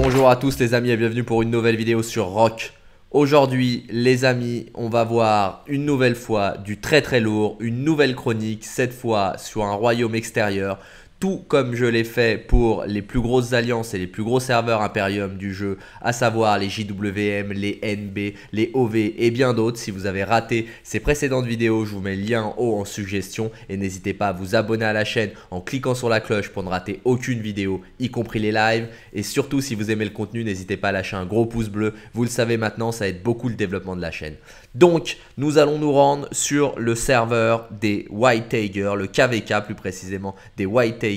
Bonjour à tous les amis et bienvenue pour une nouvelle vidéo sur Rock. Aujourd'hui les amis, on va voir une nouvelle fois du très très lourd, une nouvelle chronique, cette fois sur un royaume extérieur tout comme je l'ai fait pour les plus grosses alliances et les plus gros serveurs Imperium du jeu, à savoir les JWM, les NB, les OV et bien d'autres. Si vous avez raté ces précédentes vidéos, je vous mets le lien en haut en suggestion et n'hésitez pas à vous abonner à la chaîne en cliquant sur la cloche pour ne rater aucune vidéo, y compris les lives. Et surtout, si vous aimez le contenu, n'hésitez pas à lâcher un gros pouce bleu. Vous le savez maintenant, ça aide beaucoup le développement de la chaîne. Donc, nous allons nous rendre sur le serveur des White Tiger, le KVK plus précisément, des White Tiger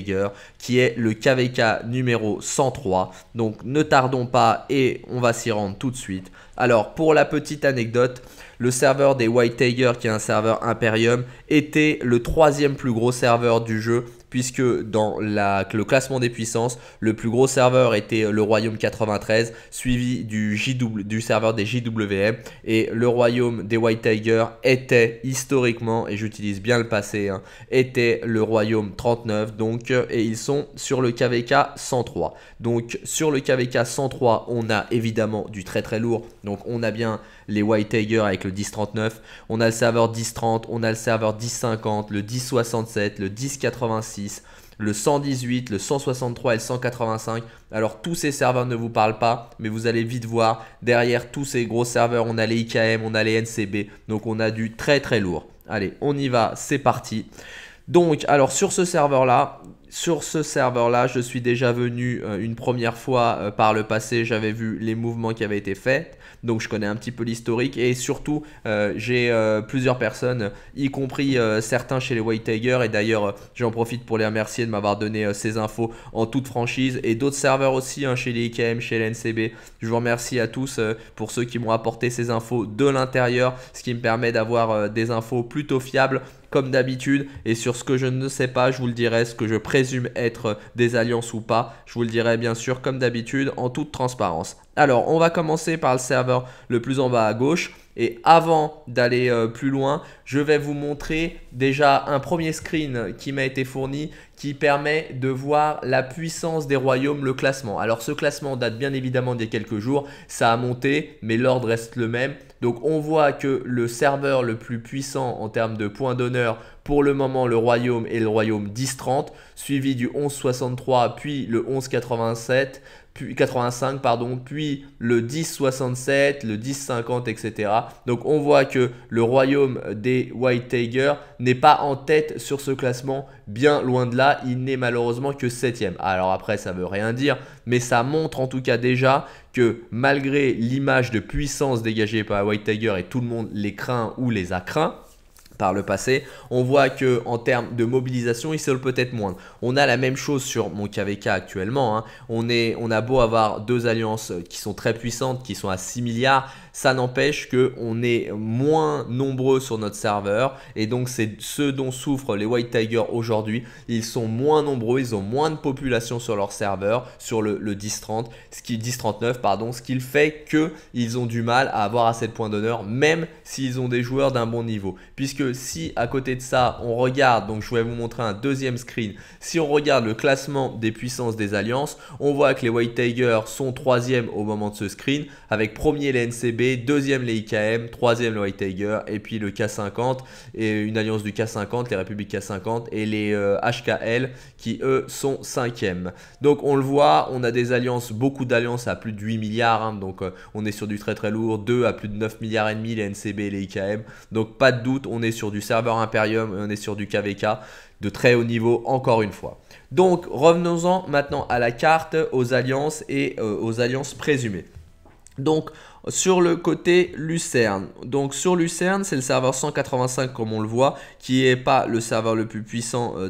qui est le KVK numéro 103. Donc ne tardons pas et on va s'y rendre tout de suite. Alors pour la petite anecdote, le serveur des White Tiger, qui est un serveur Imperium, était le troisième plus gros serveur du jeu puisque dans le classement des puissances, le plus gros serveur était le Royaume 93, suivi du, du serveur des JWM, et le Royaume des White Tigers était historiquement, et j'utilise bien le passé, hein, était le Royaume 39, donc, euh, et ils sont sur le KVK 103. Donc sur le KVK 103, on a évidemment du très très lourd, donc on a bien les White Tiger avec le 1039, on a le serveur 1030, on a le serveur 1050, le 1067, le 1086, le 118, le 163 et le 185. Alors tous ces serveurs ne vous parlent pas, mais vous allez vite voir, derrière tous ces gros serveurs, on a les IKM, on a les NCB, donc on a du très très lourd. Allez, on y va, c'est parti. Donc, alors sur ce serveur-là, sur ce serveur-là, je suis déjà venu euh, une première fois euh, par le passé, j'avais vu les mouvements qui avaient été faits, donc je connais un petit peu l'historique et surtout euh, j'ai plusieurs personnes, y compris certains chez les White Tiger et d'ailleurs j'en profite pour les remercier de m'avoir donné ces infos en toute franchise et d'autres serveurs aussi hein, chez les IKM, chez l'NCB. Je vous remercie à tous pour ceux qui m'ont apporté ces infos de l'intérieur, ce qui me permet d'avoir des infos plutôt fiables comme d'habitude. Et sur ce que je ne sais pas, je vous le dirai, ce que je présume être des alliances ou pas, je vous le dirai bien sûr comme d'habitude en toute transparence. Alors, on va commencer par le serveur le plus en bas à gauche. Et avant d'aller euh, plus loin, je vais vous montrer déjà un premier screen qui m'a été fourni qui permet de voir la puissance des royaumes, le classement. Alors ce classement date bien évidemment d'il y a quelques jours, ça a monté, mais l'ordre reste le même. Donc on voit que le serveur le plus puissant en termes de points d'honneur pour le moment le royaume est le royaume 10-30, suivi du 11-63 puis le 11-87 puis 85 pardon, puis le 1067, le 1050, etc. Donc on voit que le royaume des White Tigers n'est pas en tête sur ce classement, bien loin de là, il n'est malheureusement que 7ème. Alors après ça veut rien dire, mais ça montre en tout cas déjà que malgré l'image de puissance dégagée par White Tiger et tout le monde les craint ou les a craint par le passé, on voit que en termes de mobilisation, ils sont peut-être moins. On a la même chose sur mon KVK actuellement. Hein. On, est, on a beau avoir deux alliances qui sont très puissantes, qui sont à 6 milliards, ça n'empêche qu'on est moins nombreux sur notre serveur et donc c'est ce dont souffrent les White Tigers aujourd'hui. Ils sont moins nombreux, ils ont moins de population sur leur serveur, sur le, 10 ce qui 10-39 pardon, ce qui fait qu'ils ont du mal à avoir assez de points d'honneur, même s'ils ont des joueurs d'un bon niveau. Puisque si à côté de ça on regarde, donc je vais vous montrer un deuxième screen, si on regarde le classement des puissances des alliances, on voit que les White Tigers sont troisième au moment de ce screen, avec premier les NCB deuxième les IKM, troisième le White Tiger, et puis le K50, et une alliance du K50, les Républiques K50, et les HKL euh, qui eux sont cinquièmes. Donc on le voit, on a des alliances, beaucoup d'alliances à plus de 8 milliards, hein, donc euh, on est sur du très très lourd, 2 à plus de 9 milliards et demi les NCB et les IKM, donc pas de doute, on est sur du serveur Imperium, on est sur du KVK, de très haut niveau encore une fois. Donc revenons-en maintenant à la carte, aux alliances et euh, aux alliances présumées. Donc sur le côté Lucerne. Donc sur Lucerne, c'est le serveur 185 comme on le voit, qui n'est pas le serveur le plus puissant euh,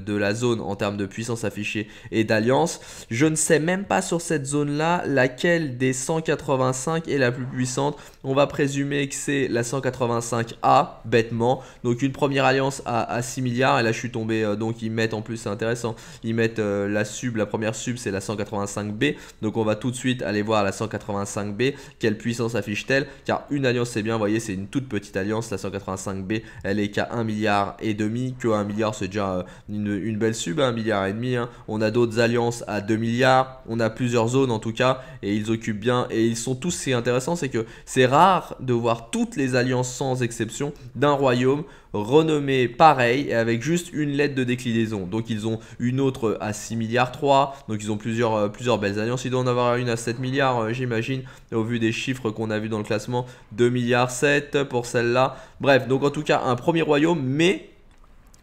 de, la zone en termes de puissance affichée et d'alliance. Je ne sais même pas sur cette zone-là laquelle des 185 est la plus puissante. On va présumer que c'est la 185A, bêtement. Donc une première alliance à, 6 milliards, et là je suis tombé, euh, donc ils mettent en plus, c'est intéressant, ils mettent euh, la sub, la première sub c'est la 185B. Donc on va tout de suite aller voir la 185B, puissance affiche-t-elle Car une alliance c'est bien, voyez, c'est une toute petite alliance, la 185B, elle est qu'à 1 milliard et demi, que 1 milliard c'est déjà euh, une, belle sub, 1 hein, milliard et demi. Hein. On a d'autres alliances à 2 milliards, on a plusieurs zones en tout cas, et ils occupent bien, et ils sont tous, c'est intéressant, c'est que c'est rare de voir toutes les alliances sans exception d'un royaume renommé pareil et avec juste une lettre de déclinaison. Donc ils ont une autre à 6 milliards 3, donc ils ont plusieurs, euh, plusieurs belles alliances. Ils doivent en avoir une à 7 milliards, euh, j'imagine, au vu des chiffres qu'on a vu dans le classement, 2 milliards 7 pour celle-là. Bref, donc en tout cas un premier royaume, mais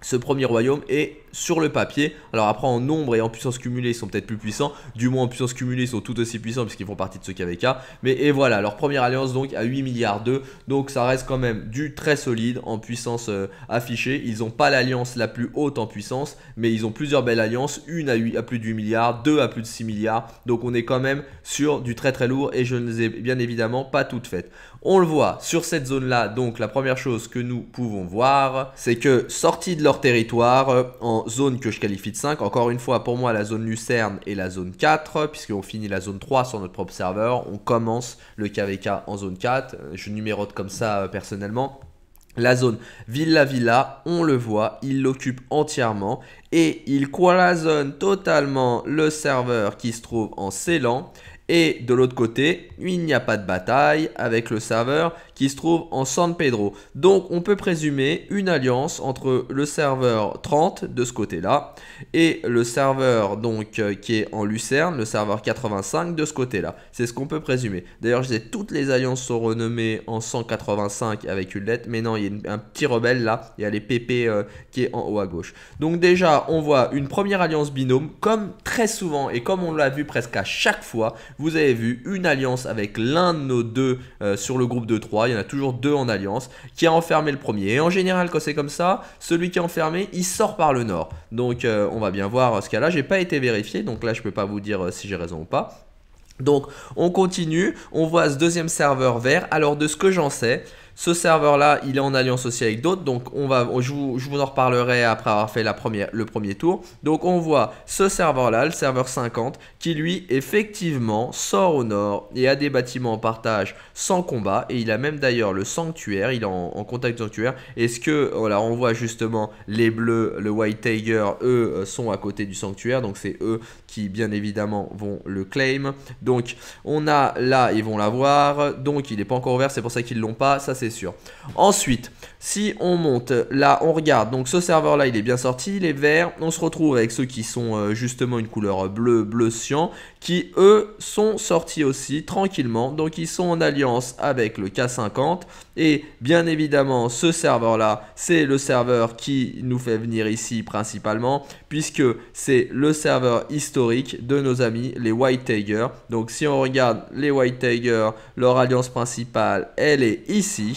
ce premier royaume est sur le papier. Alors après en nombre et en puissance cumulée ils sont peut-être plus puissants, du moins en puissance cumulée ils sont tout aussi puissants puisqu'ils font partie de ce KVK. Mais et voilà, leur première alliance donc à 8 milliards 2, donc ça reste quand même du très solide en puissance euh, affichée. Ils n'ont pas l'alliance la plus haute en puissance, mais ils ont plusieurs belles alliances, une à, plus de 8 milliards, deux à plus de 6 milliards. Donc on est quand même sur du très très lourd et je ne les ai bien évidemment pas toutes faites. On le voit sur cette zone là, donc la première chose que nous pouvons voir, c'est que sortie de leur territoire euh, en zone que je qualifie de 5. Encore une fois, pour moi, la zone Lucerne et la zone 4, puisqu'on finit la zone 3 sur notre propre serveur. On commence le KVK en zone 4. Je numérote comme ça euh, personnellement. La zone Villa-Villa, on le voit, il l'occupe entièrement et il zone totalement le serveur qui se trouve en Ceylan. Et de l'autre côté, il n'y a pas de bataille avec le serveur se trouve en San Pedro. Donc on peut présumer une alliance entre le serveur 30 de ce côté-là et le serveur donc euh, qui est en Lucerne, le serveur 85 de ce côté-là. C'est ce qu'on peut présumer. D'ailleurs, je disais toutes les alliances sont renommées en 185 avec une lettre, mais non, il y a un petit rebelle là, il y a les PP euh, qui est en haut à gauche. Donc déjà, on voit une première alliance binôme comme très souvent et comme on l'a vu presque à chaque fois, vous avez vu une alliance avec l'un de nos deux euh, sur le groupe de 3 il y en a toujours deux en alliance, qui a enfermé le premier. Et en général, quand c'est comme ça, celui qui a enfermé, il sort par le nord. Donc euh, on va bien voir ce cas-là. J'ai pas été vérifié, donc là je peux pas vous dire euh, si j'ai raison ou pas. Donc on continue, on voit ce deuxième serveur vert. Alors de ce que j'en sais, ce serveur-là, il est en alliance aussi avec d'autres. Donc, on va, je vous, en reparlerai après avoir fait la première, le premier tour. Donc, on voit ce serveur-là, le serveur 50, qui lui, effectivement, sort au nord et a des bâtiments en partage sans combat. Et il a même d'ailleurs le sanctuaire. Il est en, contact sanctuaire. Est-ce que, voilà, on voit justement les bleus, le White Tiger, eux, euh, sont à côté du sanctuaire. Donc, c'est eux qui, bien évidemment, vont le claim. Donc, on a là, ils vont l'avoir. Donc, il n'est pas encore ouvert. C'est pour ça qu'ils l'ont pas c'est sûr. Ensuite, si on monte, là, on regarde. Donc, ce serveur-là, il est bien sorti, il est vert. On se retrouve avec ceux qui sont euh, justement une couleur bleue, bleu cyan, qui, eux, sont sortis aussi tranquillement. Donc, ils sont en alliance avec le K50. Et bien évidemment, ce serveur-là, c'est le serveur qui nous fait venir ici principalement, puisque c'est le serveur historique de nos amis, les White Tiger. Donc, si on regarde les White Tiger, leur alliance principale, elle est ici.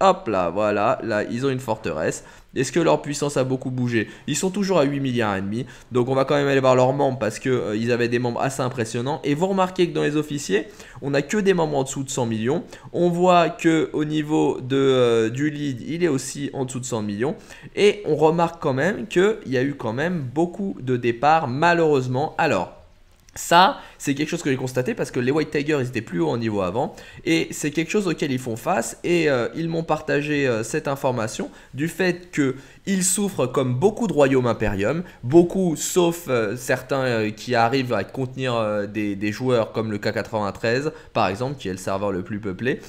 Hop là, voilà, là, ils ont une forteresse. Est-ce que leur puissance a beaucoup bougé Ils sont toujours à 8 milliards et demi. Donc on va quand même aller voir leurs membres parce qu'ils euh, avaient des membres assez impressionnants. Et vous remarquez que dans les officiers, on n'a que des membres en dessous de 100 millions. On voit que au niveau de, euh, du lead, il est aussi en dessous de 100 millions. Et on remarque quand même qu'il y a eu quand même beaucoup de départs malheureusement. Alors, ça, c'est quelque chose que j'ai constaté parce que les White Tigers, ils étaient plus haut en niveau avant. Et c'est quelque chose auquel ils font face. Et euh, ils m'ont partagé euh, cette information du fait que ils souffrent comme beaucoup de royaumes Imperium, beaucoup sauf euh, certains qui arrivent à contenir des, joueurs comme le K93 par exemple, qui est le serveur le plus peuplé.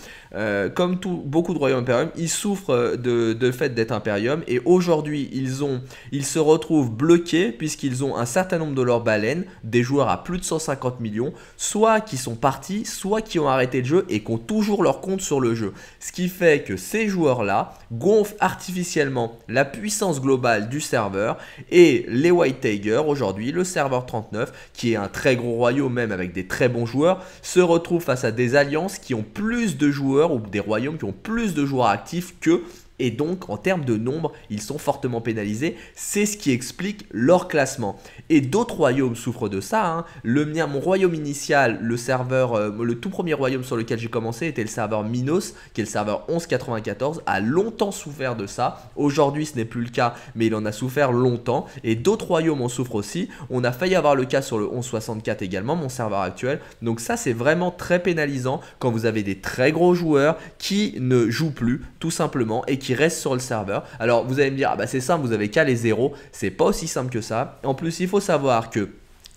comme tout, beaucoup de royaumes Imperium, ils souffrent de, de fait d'être Imperium et aujourd'hui ils, ont, ils se retrouvent bloqués puisqu'ils ont un certain nombre de leurs baleines, des joueurs à plus de 150 millions, soit qui sont partis, soit qui ont arrêté le jeu et qui ont toujours leur compte sur le jeu. Ce qui fait que ces joueurs-là gonflent artificiellement la puissance globale du serveur et les White Tiger, aujourd'hui le serveur 39, qui est un très gros royaume même avec des très bons joueurs, se retrouve face à des alliances qui ont plus de joueurs ou des royaumes qui ont plus de joueurs actifs que et donc en termes de nombre, ils sont fortement pénalisés. C'est ce qui explique leur classement. Et d'autres royaumes souffrent de ça. Hein. Le mien, mon royaume initial, le serveur, euh, le tout premier royaume sur lequel j'ai commencé était le serveur Minos, qui est le serveur 1194, a longtemps souffert de ça. Aujourd'hui, ce n'est plus le cas, mais il en a souffert longtemps. Et d'autres royaumes en souffrent aussi. On a failli avoir le cas sur le 1164 également, mon serveur actuel. Donc ça, c'est vraiment très pénalisant quand vous avez des très gros joueurs qui ne jouent plus, tout simplement, et qui reste sur le serveur. Alors vous allez me dire, ah bah c'est simple, vous avez qu'à les zéros. C'est pas aussi simple que ça. En plus, il faut savoir que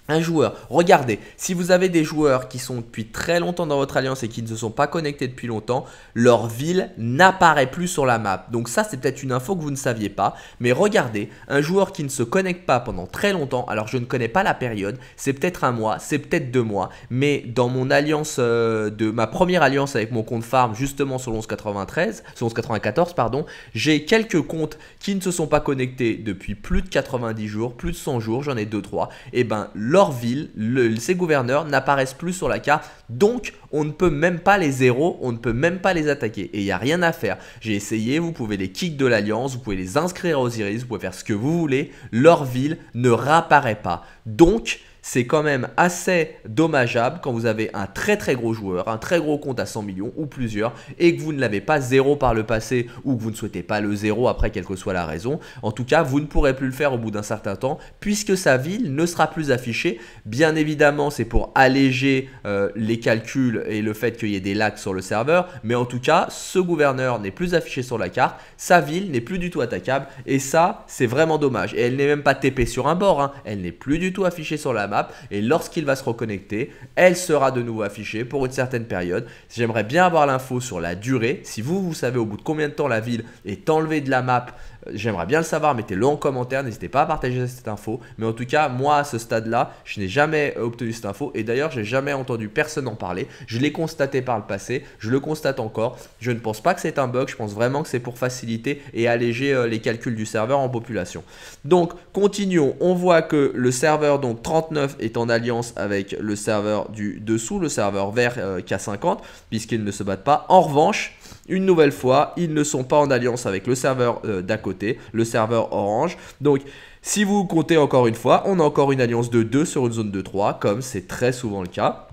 un joueur, regardez, si vous avez des joueurs qui sont depuis très longtemps dans votre alliance et qui ne se sont pas connectés depuis longtemps, leur ville n'apparaît plus sur la map. Donc ça c'est peut-être une info que vous ne saviez pas, mais regardez, un joueur qui ne se connecte pas pendant très longtemps, alors je ne connais pas la période, c'est peut-être un mois, c'est peut-être deux mois, mais dans mon alliance euh, de ma première alliance avec mon compte farm justement sur 1193, sur 1194 pardon, j'ai quelques comptes qui ne se sont pas connectés depuis plus de 90 jours, plus de 100 jours, j'en ai 2 trois. et eh ben le leur ville, le, gouverneurs n'apparaissent plus sur la carte. Donc, on ne peut même pas les zéro, on ne peut même pas les attaquer. Et il n'y a rien à faire. J'ai essayé, vous pouvez les kick de l'Alliance, vous pouvez les inscrire aux iris, vous pouvez faire ce que vous voulez. Leur ville ne réapparaît pas. Donc, c'est quand même assez dommageable quand vous avez un très très gros joueur, un très gros compte à 100 millions ou plusieurs, et que vous ne l'avez pas zéro par le passé ou que vous ne souhaitez pas le zéro après quelle que soit la raison. En tout cas, vous ne pourrez plus le faire au bout d'un certain temps puisque sa ville ne sera plus affichée. Bien évidemment, c'est pour alléger euh, les calculs et le fait qu'il y ait des lags sur le serveur, mais en tout cas, ce gouverneur n'est plus affiché sur la carte, sa ville n'est plus du tout attaquable, et ça, c'est vraiment dommage. Et elle n'est même pas TP sur un bord, hein. elle n'est plus du tout affichée sur la et lorsqu'il va se reconnecter, elle sera de nouveau affichée pour une certaine période. J'aimerais bien avoir l'info sur la durée. Si vous, vous savez au bout de combien de temps la ville est enlevée de la map J'aimerais bien le savoir, mettez-le en commentaire, n'hésitez pas à partager cette info. Mais en tout cas, moi à ce stade-là, je n'ai jamais obtenu cette info et d'ailleurs, j'ai jamais entendu personne en parler. Je l'ai constaté par le passé, je le constate encore. Je ne pense pas que c'est un bug, je pense vraiment que c'est pour faciliter et alléger euh, les calculs du serveur en population. Donc, continuons. On voit que le serveur donc 39 est en alliance avec le serveur du dessous, le serveur vert euh, K50, puisqu'ils ne se battent pas. En revanche, une nouvelle fois, ils ne sont pas en alliance avec le serveur euh, d'à côté, le serveur Orange. Donc, si vous comptez encore une fois, on a encore une alliance de 2 sur une zone de 3, comme c'est très souvent le cas.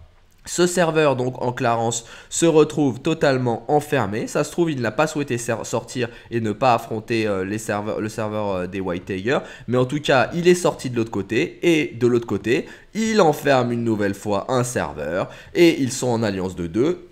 Ce serveur, donc en Clarence, se retrouve totalement enfermé. Ça se trouve, il n'a pas souhaité sortir et ne pas affronter euh, les serveurs, le serveur euh, des White Tigers. Mais en tout cas, il est sorti de l'autre côté. Et de l'autre côté, il enferme une nouvelle fois un serveur. Et ils sont en alliance de 2.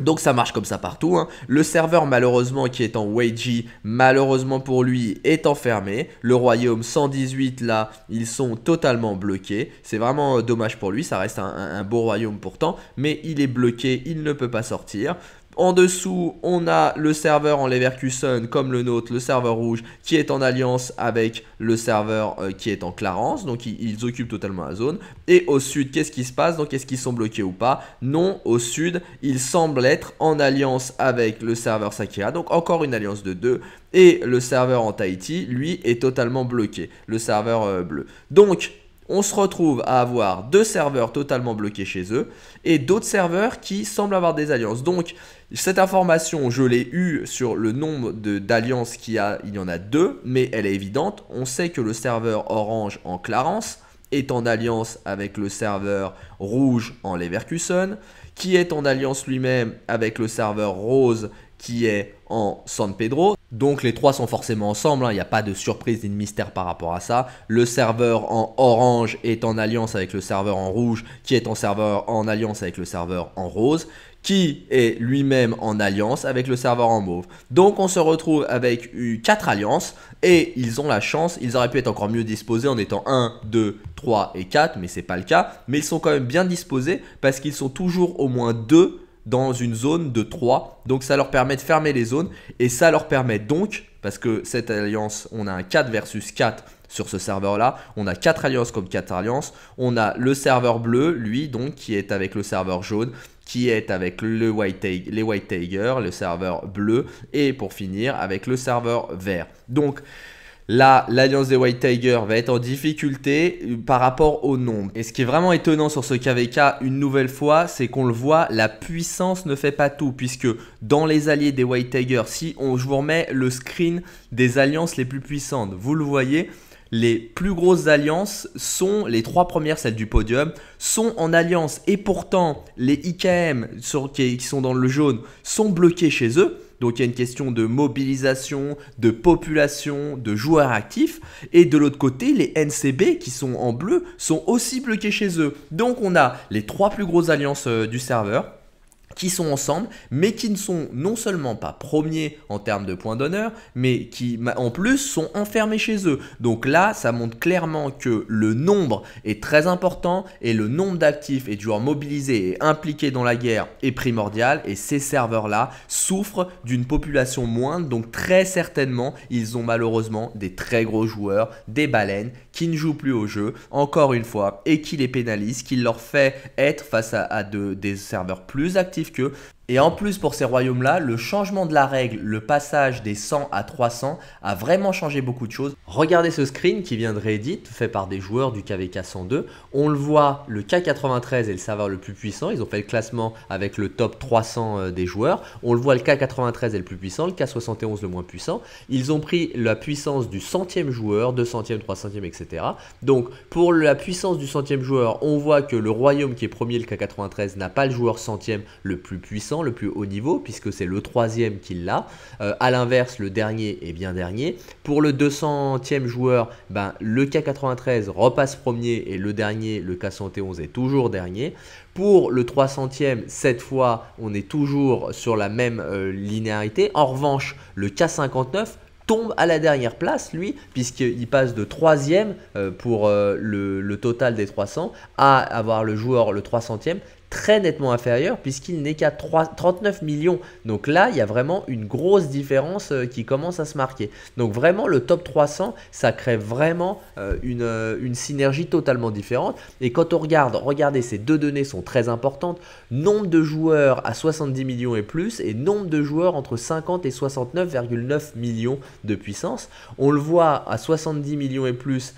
Donc ça marche comme ça partout. Hein. Le serveur malheureusement qui est en Weiji, malheureusement pour lui, est enfermé. Le royaume 118 là, ils sont totalement bloqués. C'est vraiment euh, dommage pour lui, ça reste un, beau royaume pourtant, mais il est bloqué, il ne peut pas sortir. En dessous, on a le serveur en Leverkusen comme le nôtre, le serveur rouge, qui est en alliance avec le serveur euh, qui est en Clarence. Donc ils, occupent totalement la zone. Et au sud, qu'est-ce qui se passe Donc est-ce qu'ils sont bloqués ou pas Non, au sud, ils semblent être en alliance avec le serveur Sakira. Donc encore une alliance de deux. Et le serveur en Tahiti, lui, est totalement bloqué. Le serveur euh, bleu. Donc on se retrouve à avoir deux serveurs totalement bloqués chez eux et d'autres serveurs qui semblent avoir des alliances. Donc, cette information, je l'ai eue sur le nombre d'alliances qu'il y a. Il y en a deux, mais elle est évidente. On sait que le serveur orange en Clarence est en alliance avec le serveur rouge en Leverkusen, qui est en alliance lui-même avec le serveur rose qui est en San Pedro. Donc les trois sont forcément ensemble, hein. il n'y a pas de surprise ni de mystère par rapport à ça. Le serveur en orange est en alliance avec le serveur en rouge, qui est en serveur en alliance avec le serveur en rose, qui est lui-même en alliance avec le serveur en mauve. Donc on se retrouve avec 4 alliances et ils ont la chance, ils auraient pu être encore mieux disposés en étant 1, 2, 3 et 4, mais c'est pas le cas. Mais ils sont quand même bien disposés parce qu'ils sont toujours au moins 2 dans une zone de 3. Donc ça leur permet de fermer les zones et ça leur permet donc, parce que cette alliance, on a un 4 versus 4 sur ce serveur-là. On a 4 alliances comme 4 alliances. On a le serveur bleu, lui, donc, qui est avec le serveur jaune, qui est avec le white, les White Tiger, le serveur bleu, et pour finir, avec le serveur vert. Donc, Là, l'alliance des White Tigers va être en difficulté euh, par rapport au nombre. Et ce qui est vraiment étonnant sur ce KVK une nouvelle fois, c'est qu'on le voit, la puissance ne fait pas tout, puisque dans les alliés des White Tigers, si on, je vous remets le screen des alliances les plus puissantes, vous le voyez, les plus grosses alliances sont les trois premières, celles du podium, sont en alliance et pourtant les IKM qui, sont dans le jaune sont bloqués chez eux. Donc il y a une question de mobilisation, de population, de joueurs actifs. Et de l'autre côté, les NCB qui sont en bleu sont aussi bloqués chez eux. Donc on a les trois plus grosses alliances euh, du serveur qui sont ensemble, mais qui ne sont non seulement pas premiers en termes de points d'honneur, mais qui en plus sont enfermés chez eux. Donc là, ça montre clairement que le nombre est très important et le nombre d'actifs et de joueurs mobilisés et impliqués dans la guerre est primordial et ces serveurs-là souffrent d'une population moindre, donc très certainement, ils ont malheureusement des très gros joueurs, des baleines qui ne jouent plus au jeu, encore une fois, et qui les pénalise, qui leur fait être face à, des serveurs plus actifs qu'eux, et en plus pour ces royaumes-là, le changement de la règle, le passage des 100 à 300 a vraiment changé beaucoup de choses. Regardez ce screen qui vient de Reddit, fait par des joueurs du KVK 102. On le voit, le K93 est le serveur le plus puissant, ils ont fait le classement avec le top 300 euh, des joueurs. On le voit, le K93 est le plus puissant, le K71 le moins puissant. Ils ont pris la puissance du centième joueur, 200e, 300e, etc. Donc pour la puissance du centième joueur, on voit que le royaume qui est premier, le K93, n'a pas le joueur centième le plus puissant le plus haut niveau, puisque c'est le troisième qui l'a. Euh, à l'inverse, le dernier est bien dernier. Pour le 200e joueur, ben, le K93 repasse premier et le dernier, le K111, est toujours dernier. Pour le 300e, cette fois, on est toujours sur la même euh, linéarité. En revanche, le K59 tombe à la dernière place, lui, puisqu'il passe de 3 euh, pour le, le, total des 300 à avoir le joueur le 300e très nettement inférieur puisqu'il n'est qu'à 39 millions. Donc là, il y a vraiment une grosse différence euh, qui commence à se marquer. Donc vraiment, le top 300, ça crée vraiment euh, euh, une, synergie totalement différente. Et quand on regarde, regardez, ces deux données sont très importantes. Nombre de joueurs à 70 millions et plus et nombre de joueurs entre 50 et 69,9 millions de puissance. On le voit à 70 millions et plus,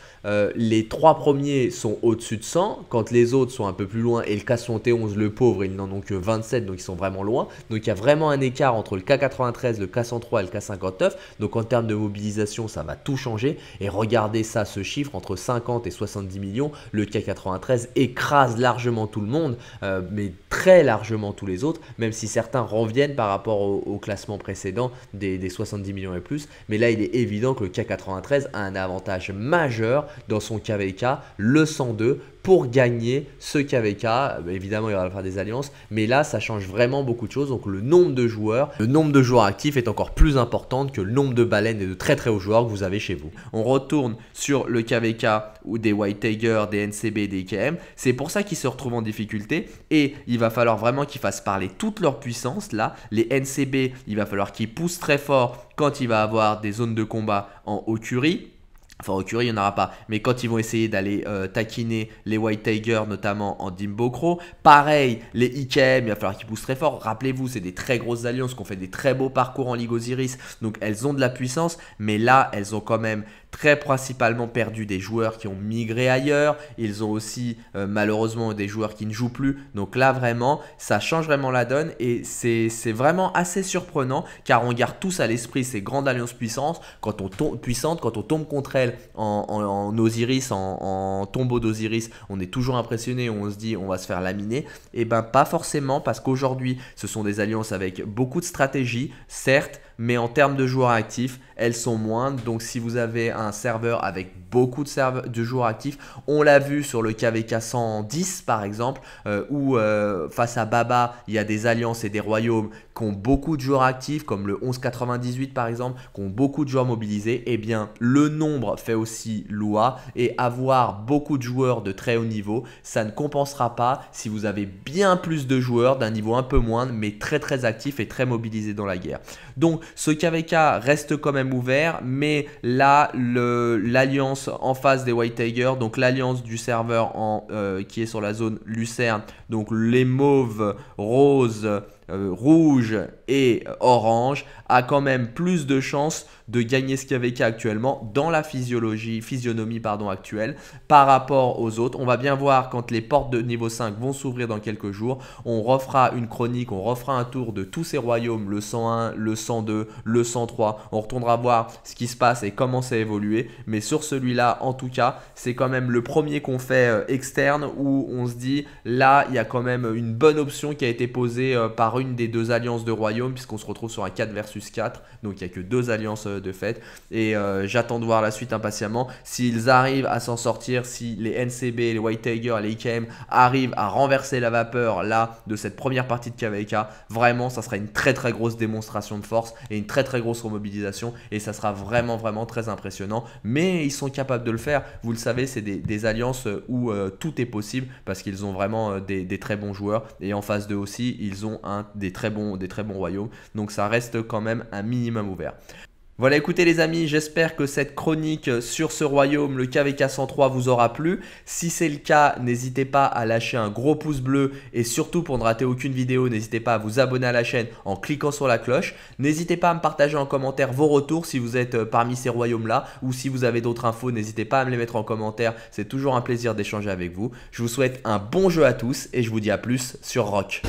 les trois premiers sont au-dessus de 100 quand les autres sont un peu plus loin et le cas sont le pauvre, ils n'en ont que 27, donc ils sont vraiment loin. Donc il y a vraiment un écart entre le K93, le K103 et le K59. Donc en termes de mobilisation, ça va tout changer. Et regardez ça, ce chiffre, entre 50 et 70 millions, le K93 écrase largement tout le monde, euh, mais très largement tous les autres, même si certains reviennent par rapport au, classement précédent des, des 70 millions et plus. Mais là, il est évident que le K93 a un avantage majeur dans son KVK, le 102, pour gagner ce KVK. Bah, évidemment, il va faire des alliances, mais là, ça change vraiment beaucoup de choses. Donc, le nombre de joueurs, le nombre de joueurs actifs est encore plus important que le nombre de baleines et de très très hauts joueurs que vous avez chez vous. On retourne sur le KVK ou des White Tiger, des NCB, des KM. C'est pour ça qu'ils se retrouvent en difficulté et il va falloir vraiment qu'ils fassent parler toute leur puissance. Là, les NCB, il va falloir qu'ils poussent très fort quand il va avoir des zones de combat en curie. Enfin, au Curry, il n'y en aura pas. Mais quand ils vont essayer d'aller euh, taquiner les White Tigers, notamment en Dimbokro, pareil, les Ikem, il va falloir qu'ils poussent très fort. Rappelez-vous, c'est des très grosses alliances qui ont fait des très beaux parcours en Ligue Osiris. Donc, elles ont de la puissance. Mais là, elles ont quand même très principalement perdu des joueurs qui ont migré ailleurs. Ils ont aussi euh, malheureusement des joueurs qui ne jouent plus. Donc là vraiment, ça change vraiment la donne et c'est vraiment assez surprenant car on garde tous à l'esprit ces grandes alliances puissantes. Quand on tombe, puissante, quand on tombe contre elles en, en, Osiris, en, tombeau d'Osiris, on est toujours impressionné, on se dit on va se faire laminer. Et eh ben pas forcément parce qu'aujourd'hui ce sont des alliances avec beaucoup de stratégie, certes mais en termes de joueurs actifs, elles sont moindres. Donc si vous avez un serveur avec beaucoup de, serveurs, de joueurs actifs, on l'a vu sur le KVK 110 par exemple, euh, où euh, face à Baba, il y a des alliances et des royaumes beaucoup de joueurs actifs, comme le 1198 par exemple, qui ont beaucoup de joueurs mobilisés, et eh bien le nombre fait aussi loi et avoir beaucoup de joueurs de très haut niveau, ça ne compensera pas si vous avez bien plus de joueurs d'un niveau un peu moindre, mais très très actifs et très mobilisés dans la guerre. Donc ce KVK reste quand même ouvert, mais là l'alliance en face des White Tigers, donc l'alliance du serveur en, euh, qui est sur la zone Lucerne, donc les mauves, roses, euh, rouge et orange a quand même plus de chances de gagner ce avait actuellement dans la physiologie, physionomie pardon, actuelle par rapport aux autres. On va bien voir quand les portes de niveau 5 vont s'ouvrir dans quelques jours. On refera une chronique, on refera un tour de tous ces royaumes, le 101, le 102, le 103. On retournera voir ce qui se passe et comment ça évolué. Mais sur celui-là, en tout cas, c'est quand même le premier qu'on fait euh, externe où on se dit là, il y a quand même une bonne option qui a été posée euh, par une des deux alliances de royaume, puisqu'on se retrouve sur un 4 versus 4. Donc il n'y a que deux alliances euh, de fait. Et euh, j'attends de voir la suite impatiemment. S'ils arrivent à s'en sortir, si les NCB, les White Tiger, les IKM arrivent à renverser la vapeur là de cette première partie de KVK, vraiment ça sera une très très grosse démonstration de force et une très très grosse remobilisation. Et ça sera vraiment vraiment très impressionnant. Mais ils sont capables de le faire. Vous le savez, c'est des, alliances euh, où tout est possible parce qu'ils ont vraiment des, des très bons joueurs. Et en face d'eux aussi, ils ont un des très bons, des très bons royaumes. Donc ça reste quand même un minimum ouvert. Voilà, écoutez les amis, j'espère que cette chronique sur ce royaume, le KVK 103, vous aura plu. Si c'est le cas, n'hésitez pas à lâcher un gros pouce bleu et surtout pour ne rater aucune vidéo, n'hésitez pas à vous abonner à la chaîne en cliquant sur la cloche. N'hésitez pas à me partager en commentaire vos retours si vous êtes euh, parmi ces royaumes-là ou si vous avez d'autres infos, n'hésitez pas à me les mettre en commentaire. C'est toujours un plaisir d'échanger avec vous. Je vous souhaite un bon jeu à tous et je vous dis à plus sur Rock.